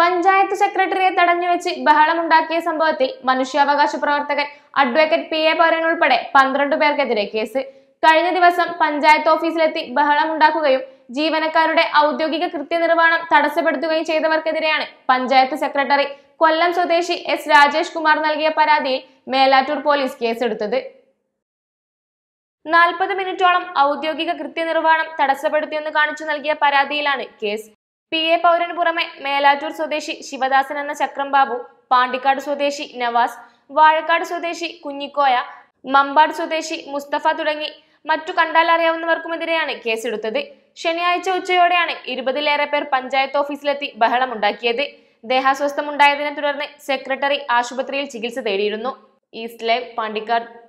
പഞ്ചായത്ത് സെക്രട്ടറിയെ തടഞ്ഞുവെച്ച് ബഹളമുണ്ടാക്കിയ സംഭവത്തിൽ മനുഷ്യാവകാശ പ്രവർത്തകൻ അഡ്വക്കേറ്റ് പി എ പൗരൻ ഉൾപ്പെടെ പന്ത്രണ്ട് പേർക്കെതിരെ കേസ് കഴിഞ്ഞ ദിവസം പഞ്ചായത്ത് ഓഫീസിലെത്തി ബഹളമുണ്ടാക്കുകയും ജീവനക്കാരുടെ ഔദ്യോഗിക കൃത്യനിർവഹണം തടസ്സപ്പെടുത്തുകയും ചെയ്തവർക്കെതിരെയാണ് പഞ്ചായത്ത് സെക്രട്ടറി കൊല്ലം സ്വദേശി എസ് രാജേഷ് കുമാർ നൽകിയ പരാതിയിൽ മേലാറ്റൂർ പോലീസ് കേസെടുത്തത് നാൽപ്പത് മിനിറ്റോളം ഔദ്യോഗിക കൃത്യനിർവഹണം തടസ്സപ്പെടുത്തിയെന്ന് കാണിച്ചു നൽകിയ പരാതിയിലാണ് കേസ് പി എ പൗരന് പുറമെ മേലാറ്റൂർ സ്വദേശി ശിവദാസൻ എന്ന ചക്രം ബാബു പാണ്ടിക്കാട് സ്വദേശി നവാസ് വാഴക്കാട് സ്വദേശി കുഞ്ഞിക്കോയ മമ്പാട് സ്വദേശി മുസ്തഫ തുടങ്ങി മറ്റു കണ്ടാൽ അറിയാവുന്നവർക്കുമെതിരെയാണ് കേസെടുത്തത് ശനിയാഴ്ച ഉച്ചയോടെയാണ് ഇരുപതിലേറെ പേർ പഞ്ചായത്ത് ഓഫീസിലെത്തി ബഹളമുണ്ടാക്കിയത് ദേഹാസ്വസ്ഥമുണ്ടായതിനെ തുടർന്ന് സെക്രട്ടറി ആശുപത്രിയിൽ ചികിത്സ തേടിയിരുന്നു ഈസ്റ്റ് ലൈവ് പാണ്ടിക്കാട്